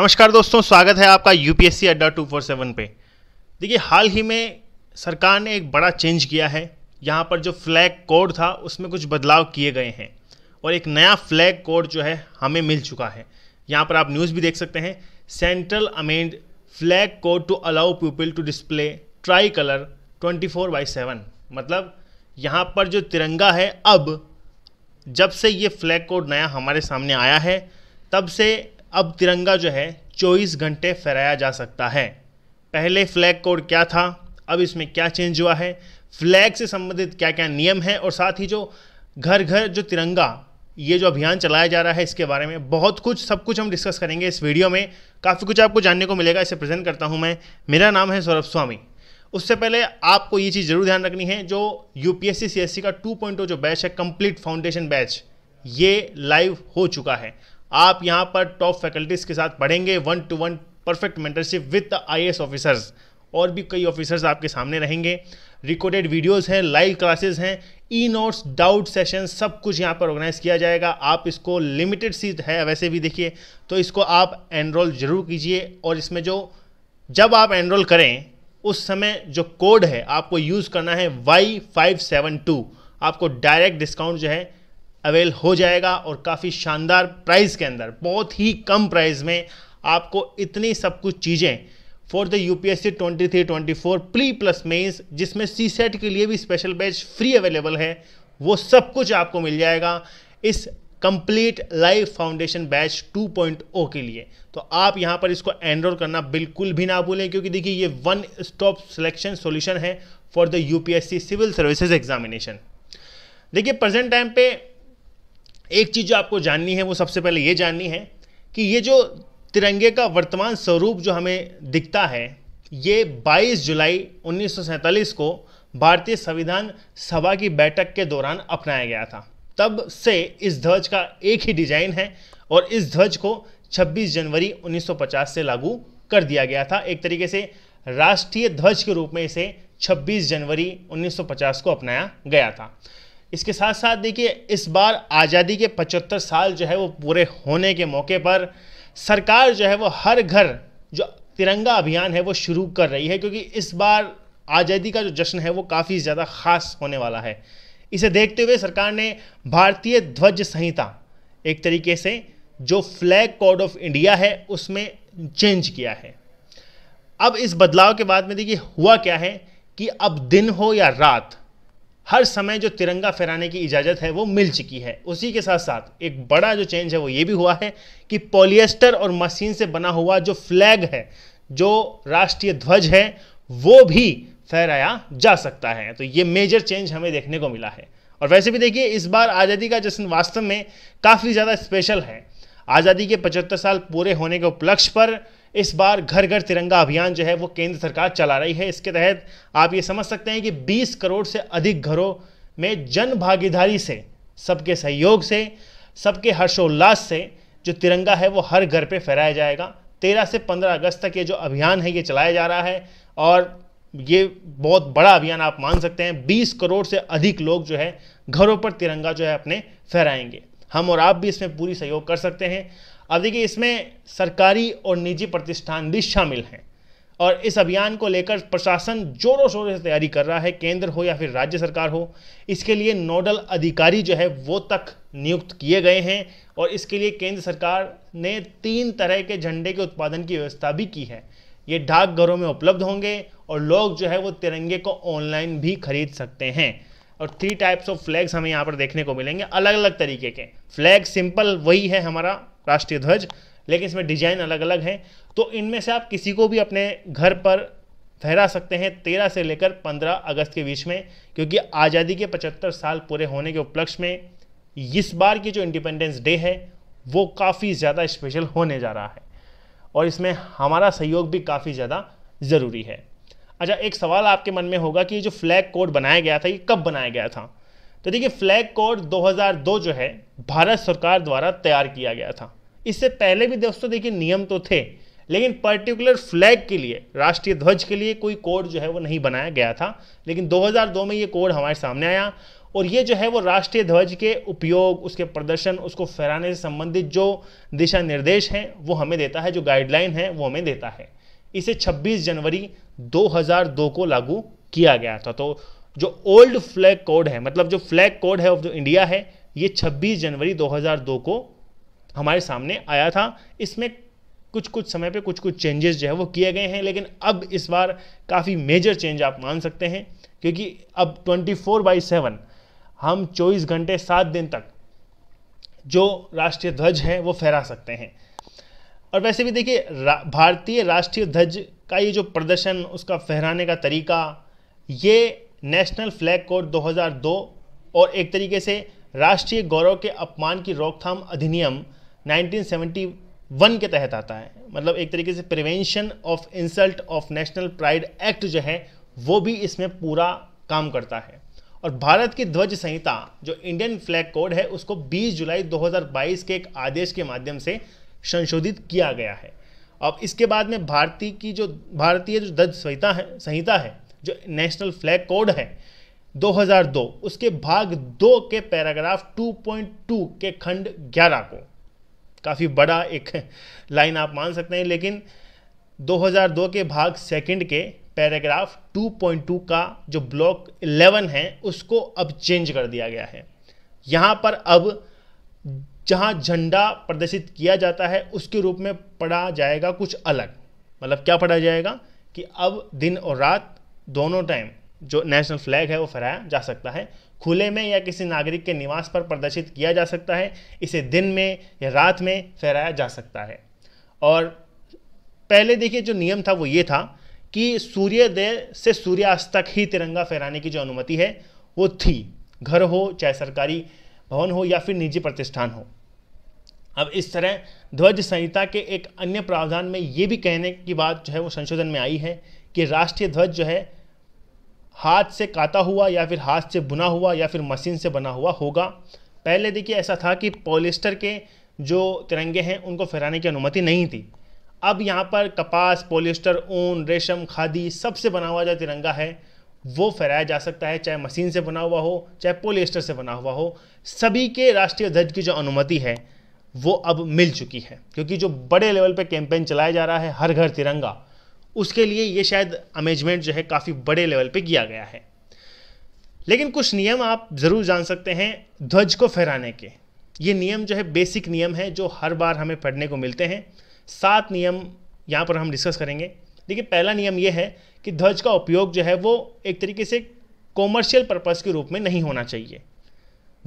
नमस्कार दोस्तों स्वागत है आपका UPSC Adda two four seven पे देखिए हाल ही में सरकार ने एक बड़ा चेंज किया है यहाँ पर जो फ्लैग कोड था उसमें कुछ बदलाव किए गए हैं और एक नया फ्लैग कोड जो है हमें मिल चुका है यहाँ पर आप न्यूज़ भी देख सकते हैं central amend flag code to allow people to display tricolour twenty four by seven मतलब यहाँ पर जो तिरंगा है अब जब से ये फ्लैग कोड नया हमारे सामने आया है तब से अब तिरंगा जो है 24 घंटे फहराया जा सकता है पहले फ्लैग कोड क्या था अब इसमें क्या चेंज हुआ है फ्लैग से संबंधित क्या क्या नियम हैं और साथ ही जो घर घर जो तिरंगा ये जो अभियान चलाया जा रहा है इसके बारे में बहुत कुछ सब कुछ हम डिस्कस करेंगे इस वीडियो में काफ़ी कुछ आपको जानने को मिलेगा इसे प्रेजेंट करता हूँ मैं मेरा नाम है सौरभ स्वामी उससे पहले आपको ये चीज़ ज़रूर ध्यान रखनी है जो यू पी का टू oh जो बैच है कंप्लीट फाउंडेशन बैच ये लाइव हो चुका है आप यहाँ पर टॉप फैकल्टीज़ के साथ पढ़ेंगे one to one perfect mentorship with the I officers और भी कई ऑफिसर्स आपके सामने रहेंगे रिकॉर्डेड वीडियोस हैं लाइव क्लासेस हैं ई नोट्स डाउट सेशन सब कुछ यहाँ पर ऑर्गेनाइज किया जाएगा आप इसको लिमिटेड सीट है वैसे भी देखिए तो इसको आप एनरोल जरूर कीजिए और इसमें जो जब आप एनरोल करें उस समय जो कोड है आपको यूज़ करना है वाई फाइव सेवन टू आपको डायरेक्ट डिस्काउंट जो है अवेल हो जाएगा और काफ़ी शानदार प्राइस के अंदर बहुत ही कम प्राइस में आपको इतनी सब कुछ चीज़ें for the U P S C twenty three twenty four प्ली प्लस मेन्स जिसमें सी सेट के लिए भी स्पेशल बैच फ्री अवेलेबल है वो सब कुछ आपको मिल जाएगा इस कंप्लीट लाइव फाउंडेशन बैच 2.0 के लिए तो आप यहाँ पर इसको एनरोल करना बिल्कुल भी ना भूलें क्योंकि देखिए ये वन स्टॉप सिलेक्शन सॉल्यूशन है for the UPSC civil services examination देखिए प्रेजेंट टाइम पे एक चीज़ जो आपको जाननी है वो सबसे पहले ये जाननी है कि ये जो तिरंगे का वर्तमान स्वरूप जो हमें दिखता है ये 22 जुलाई उन्नीस को भारतीय संविधान सभा की बैठक के दौरान अपनाया गया था तब से इस ध्वज का एक ही डिजाइन है और इस ध्वज को 26 जनवरी 1950 से लागू कर दिया गया था एक तरीके से राष्ट्रीय ध्वज के रूप में इसे 26 जनवरी 1950 को अपनाया गया था इसके साथ साथ देखिए इस बार आज़ादी के 75 साल जो है वो पूरे होने के मौके पर सरकार जो है वो हर घर जो तिरंगा अभियान है वो शुरू कर रही है क्योंकि इस बार आज़ादी का जो जश्न है वो काफ़ी ज़्यादा ख़ास होने वाला है इसे देखते हुए सरकार ने भारतीय ध्वज संहिता एक तरीके से जो फ्लैग कोड ऑफ इंडिया है उसमें चेंज किया है अब इस बदलाव के बाद में देखिए हुआ क्या है कि अब दिन हो या रात हर समय जो तिरंगा फहराने की इजाज़त है वो मिल चुकी है उसी के साथ साथ एक बड़ा जो चेंज है वो ये भी हुआ है कि पॉलिएस्टर और मशीन से बना हुआ जो फ्लैग है जो राष्ट्रीय ध्वज है वो भी फहराया जा सकता है तो ये मेजर चेंज हमें देखने को मिला है और वैसे भी देखिए इस बार आज़ादी का जश्न वास्तव में काफ़ी ज़्यादा स्पेशल है आज़ादी के पचहत्तर साल पूरे होने के उपलक्ष्य पर इस बार घर घर तिरंगा अभियान जो है वो केंद्र सरकार चला रही है इसके तहत आप ये समझ सकते हैं कि 20 करोड़ से अधिक घरों में जन भागीदारी से सबके सहयोग से सबके हर्षोल्लास से जो तिरंगा है वो हर घर पे फहराया जाएगा तेरह से पंद्रह अगस्त तक ये जो अभियान है ये चलाया जा रहा है और ये बहुत बड़ा अभियान आप मान सकते हैं बीस करोड़ से अधिक लोग जो है घरों पर तिरंगा जो है अपने फहराएंगे हम और आप भी इसमें पूरी सहयोग कर सकते हैं अब देखिए इसमें सरकारी और निजी प्रतिष्ठान भी शामिल हैं और इस अभियान को लेकर प्रशासन जोरों शोरों से तैयारी कर रहा है केंद्र हो या फिर राज्य सरकार हो इसके लिए नोडल अधिकारी जो है वो तक नियुक्त किए गए हैं और इसके लिए केंद्र सरकार ने तीन तरह के झंडे के उत्पादन की व्यवस्था भी की है ये डाकघरों में उपलब्ध होंगे और लोग जो है वो तिरंगे को ऑनलाइन भी खरीद सकते हैं और थ्री टाइप्स ऑफ फ्लैग्स हमें यहाँ पर देखने को मिलेंगे अलग अलग तरीके के फ्लैग सिंपल वही है हमारा राष्ट्रीय ध्वज लेकिन इसमें डिजाइन अलग अलग हैं तो इनमें से आप किसी को भी अपने घर पर फहरा सकते हैं तेरह से लेकर पंद्रह अगस्त के बीच में क्योंकि आज़ादी के पचहत्तर साल पूरे होने के उपलक्ष्य में इस बार की जो इंडिपेंडेंस डे है वो काफ़ी ज़्यादा स्पेशल होने जा रहा है और इसमें हमारा सहयोग भी काफ़ी ज़्यादा ज़रूरी है अच्छा एक सवाल आपके मन में होगा कि ये जो फ्लैग कोड बनाया गया था ये कब बनाया गया था तो देखिए फ्लैग कोड 2002 जो है भारत सरकार द्वारा तैयार किया गया था इससे पहले भी दोस्तों देखिए नियम तो थे लेकिन पर्टिकुलर फ्लैग के लिए राष्ट्रीय ध्वज के लिए कोई कोड जो है वो नहीं बनाया गया था लेकिन 2002 में ये कोड हमारे सामने आया और ये जो है वो राष्ट्रीय ध्वज के उपयोग उसके प्रदर्शन उसको फहराने से संबंधित जो दिशा निर्देश हैं वो हमें देता है जो गाइडलाइन है वो हमें देता है इसे 26 जनवरी 2002 को लागू किया गया था तो जो ओल्ड फ्लैग कोड है मतलब जो फ्लैग कोड है ऑफ जो इंडिया है ये 26 जनवरी 2002 को हमारे सामने आया था इसमें कुछ कुछ समय पे कुछ कुछ चेंजेस जो है वो किए गए हैं लेकिन अब इस बार काफ़ी मेजर चेंज आप मान सकते हैं क्योंकि अब 24 फोर बाई सेवन हम 24 घंटे सात दिन तक जो राष्ट्रीय ध्वज है वो फहरा सकते हैं और वैसे भी देखिए रा, भारतीय राष्ट्रीय ध्वज का ये जो प्रदर्शन उसका फहराने का तरीका ये नेशनल फ्लैग कोड 2002 और एक तरीके से राष्ट्रीय गौरव के अपमान की रोकथाम अधिनियम 1971 के तहत आता है मतलब एक तरीके से prevention of insult of national pride act जो है वो भी इसमें पूरा काम करता है और भारत की ध्वज संहिता जो इंडियन फ्लैग कोड है उसको 20 जुलाई 2022 के एक आदेश के माध्यम से संशोधित किया गया है अब इसके बाद में भारतीय की जो भारतीय जो ध्वज संहिता है संहिता है जो नेशनल फ्लैग कोड है 2002 उसके भाग दो के पैराग्राफ 2.2 के खंड 11 को काफ़ी बड़ा एक लाइन आप मान सकते हैं लेकिन 2002 के भाग सेकंड के पैराग्राफ 2.2 का जो ब्लॉक 11 है उसको अब चेंज कर दिया गया है यहाँ पर अब जहाँ झंडा प्रदर्शित किया जाता है उसके रूप में पढ़ा जाएगा कुछ अलग मतलब क्या पढ़ा जाएगा कि अब दिन और रात दोनों टाइम जो नेशनल फ्लैग है वो फहराया जा सकता है खुले में या किसी नागरिक के निवास पर प्रदर्शित किया जा सकता है इसे दिन में या रात में फहराया जा सकता है और पहले देखिए जो नियम था वो ये था कि सूर्योदय से सूर्यास्त तक ही तिरंगा फहराने की जो अनुमति है वो थी घर हो चाहे सरकारी भवन हो या फिर निजी प्रतिष्ठान हो अब इस तरह ध्वज संहिता के एक अन्य प्रावधान में ये भी कहने की बात जो है वो संशोधन में आई है कि राष्ट्रीय ध्वज जो है हाथ से काता हुआ या फिर हाथ से बुना हुआ या फिर मशीन से बना हुआ होगा पहले देखिए ऐसा था कि पॉलिस्टर के जो तिरंगे हैं उनको फहराने की अनुमति नहीं थी अब यहाँ पर कपास पॉलिस्टर ऊन रेशम खादी सबसे बना हुआ जो तिरंगा है वो फहराया जा सकता है चाहे मशीन से बना हुआ हो चाहे पोलिएस्टर से बना हुआ हो सभी के राष्ट्रीय ध्वज की जो अनुमति है वो अब मिल चुकी है क्योंकि जो बड़े लेवल पे कैंपेन चलाया जा रहा है हर घर तिरंगा उसके लिए ये शायद अमेजमेंट जो है काफ़ी बड़े लेवल पे किया गया है लेकिन कुछ नियम आप ज़रूर जान सकते हैं ध्वज को फहराने के ये नियम जो है बेसिक नियम है जो हर बार हमें पढ़ने को मिलते हैं सात नियम यहाँ पर हम डिस्कस करेंगे देखिए पहला नियम ये है कि ध्वज का उपयोग जो है वो एक तरीके से कॉमर्शियल पर्पज़ के रूप में नहीं होना चाहिए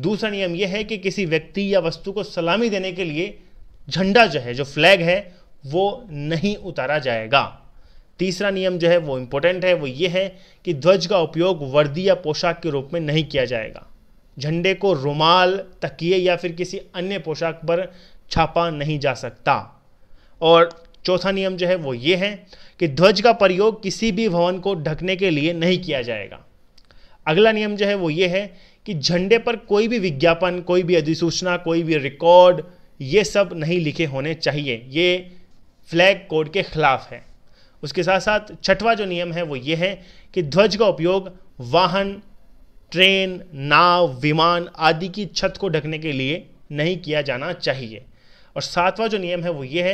दूसरा नियम यह है कि किसी व्यक्ति या वस्तु को सलामी देने के लिए झंडा जो है जो फ्लैग है वो नहीं उतारा जाएगा तीसरा नियम जो है वो इम्पोर्टेंट है वो ये है कि ध्वज का उपयोग वर्दी या पोशाक के रूप में नहीं किया जाएगा झंडे को रुमाल तकिए या फिर किसी अन्य पोशाक पर छापा नहीं जा सकता और चौथा नियम जो है वो ये है कि ध्वज का प्रयोग किसी भी भवन को ढकने के लिए नहीं किया जाएगा अगला नियम जो है वो ये है कि झंडे पर कोई भी विज्ञापन कोई भी अधिसूचना कोई भी रिकॉर्ड ये सब नहीं लिखे होने चाहिए ये फ्लैग कोड के खिलाफ है उसके साथ साथ छठवा जो नियम है वो ये है कि ध्वज का उपयोग वाहन ट्रेन नाव विमान आदि की छत को ढकने के लिए नहीं किया जाना चाहिए और सातवां जो नियम है वो ये है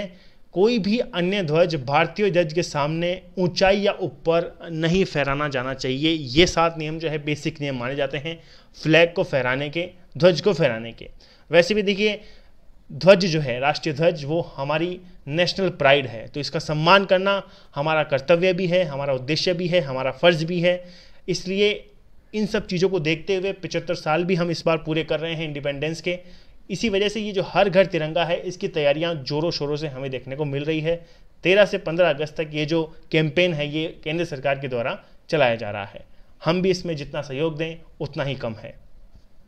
कोई भी अन्य ध्वज भारतीय ध्वज के सामने ऊंचाई या ऊपर नहीं फहराना जाना चाहिए ये सात नियम जो है बेसिक नियम माने जाते हैं फ्लैग को फहराने के ध्वज को फहराने के वैसे भी देखिए ध्वज जो है राष्ट्रीय ध्वज वो हमारी नेशनल प्राइड है तो इसका सम्मान करना हमारा कर्तव्य भी है हमारा उद्देश्य भी है हमारा फर्ज भी है इसलिए इन सब चीज़ों को देखते हुए पचहत्तर साल भी हम इस बार पूरे कर रहे हैं इंडिपेंडेंस के इसी वजह से ये जो हर घर तिरंगा है इसकी तैयारियां जोरों शोरों से हमें देखने को मिल रही है तेरह से पंद्रह अगस्त तक ये जो कैंपेन है ये केंद्र सरकार के द्वारा चलाया जा रहा है हम भी इसमें जितना सहयोग दें उतना ही कम है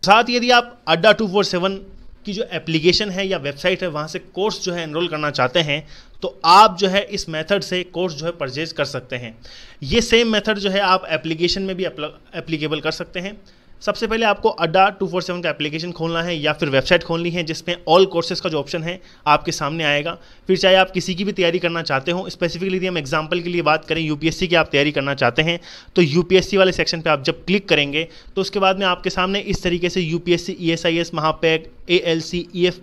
साथ यदि आप अड्डा टू फोर सेवन की जो एप्लीकेशन है या वेबसाइट है वहाँ से कोर्स जो है एनरोल करना चाहते हैं तो आप जो है इस मेथड से कोर्स जो है परचेज कर सकते हैं ये सेम मेथड जो है आप एप्लीकेशन में भी एप्लीकेबल कर सकते हैं सबसे पहले आपको अड्डा टू फोर सेवन का एप्लीकेशन खोलना है या फिर वेबसाइट खोलनी है जिसमें ऑल कोर्सेज का जो ऑप्शन है आपके सामने आएगा फिर चाहे आप किसी की भी तैयारी करना चाहते हो स्पेसिफिकली यदि हम एग्जाम्पल के लिए बात करें यूपीएससी की आप तैयारी करना चाहते हैं तो यूपीएससी वाले सेक्शन पर आप जब क्लिक करेंगे तो उसके बाद में आपके सामने इस तरीके से यूपीएससी एस महापैक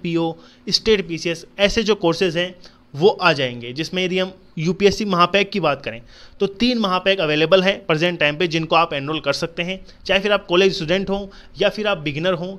P O state P C S ऐसे जो कोर्सेज हैं वो आ जाएंगे जिसमें यदि हम यूपीएससी महापैक की बात करें तो तीन महापैक अवेलेबल है प्रेजेंट टाइम पे जिनको आप एनरोल कर सकते हैं चाहे फिर आप कॉलेज स्टूडेंट हों या फिर आप बिगिनर हों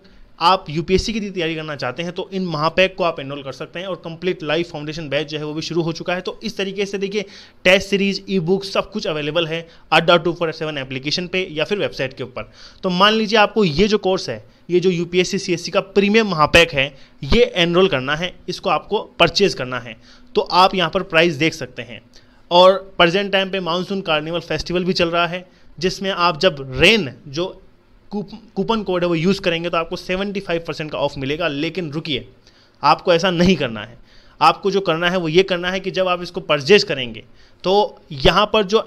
आप यूपीएससी की तैयारी करना चाहते हैं तो इन महापैक को आप एनरोल कर सकते हैं और कंप्लीट लाइव फाउंडेशन बैच जो है वो भी शुरू हो चुका है तो इस तरीके से देखिए टेस्ट सीरीज ई बुक सब कुछ अवेलेबल है अड्डा टू फोर सेवन एप्लीकेशन पर या फिर वेबसाइट के ऊपर तो मान लीजिए आपको ये जो कोर्स है ये जो यू पी का प्रीमियम महापैक है ये एनरोल करना है इसको आपको परचेज करना है तो आप यहाँ पर प्राइस देख सकते हैं और प्रजेंट टाइम पे मानसून कार्निवल फेस्टिवल भी चल रहा है जिसमें आप जब रेन जो कूपन कोड है वो यूज़ करेंगे तो आपको 75 परसेंट का ऑफ मिलेगा लेकिन रुकिए आपको ऐसा नहीं करना है आपको जो करना है वो ये करना है कि जब आप इसको परचेज करेंगे तो यहाँ पर जो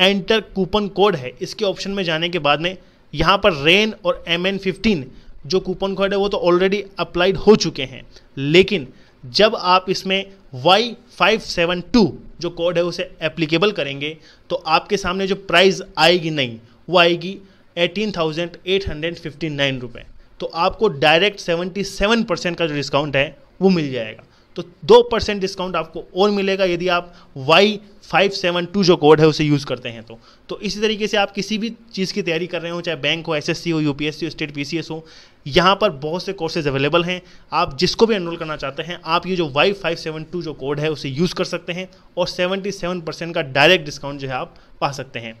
एंटर कूपन कोड है इसके ऑप्शन में जाने के बाद में यहाँ पर रेन और एम एन फिफ्टीन जो कूपन कोड है वो तो ऑलरेडी अप्लाइड हो चुके हैं लेकिन जब आप इसमें वाई फाइव सेवन टू जो कोड है उसे एप्लीकेबल करेंगे तो आपके सामने जो प्राइस आएगी नहीं वो आएगी eighteen thousand eight hundred fifty nine रुपये तो आपको डायरेक्ट सेवेंटी सेवन परसेंट का जो डिस्काउंट है वो मिल जाएगा तो दो परसेंट डिस्काउंट आपको और मिलेगा यदि आप वाई फाइव सेवन टू जो कोड है उसे यूज़ करते हैं तो तो इसी तरीके से आप किसी भी चीज़ की तैयारी कर रहे हो चाहे बैंक हो सी हो सी हो स्टेट एस हो यहाँ पर बहुत से कोर्सेज अवेलेबल हैं आप जिसको भी एनरोल करना चाहते हैं आप ये जो वाई फाइव सेवन टू जो कोड है उसे यूज़ कर सकते हैं और सेवेंटी सेवन परसेंट का डायरेक्ट डिस्काउंट जो है आप पा सकते हैं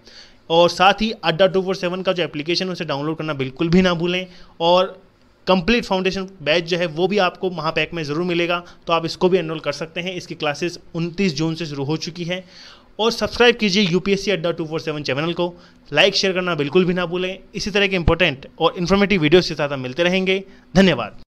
और साथ ही अड्डा टू फोर सेवन का जो एप्लीकेशन है उसे डाउनलोड करना बिल्कुल भी ना भूलें और कंप्लीट फाउंडेशन बैच जो है वो भी आपको महापैक में ज़रूर मिलेगा तो आप इसको भी एनरोल कर सकते हैं इसकी क्लासेस 29 जून से शुरू हो चुकी है और सब्सक्राइब कीजिए UPSC Adda two four seven channel को लाइक शेयर करना बिल्कुल भी ना भूलें इसी तरह के इंपॉर्टेंट और इन्फॉर्मेटिव वीडियोस के साथ हम मिलते रहेंगे धन्यवाद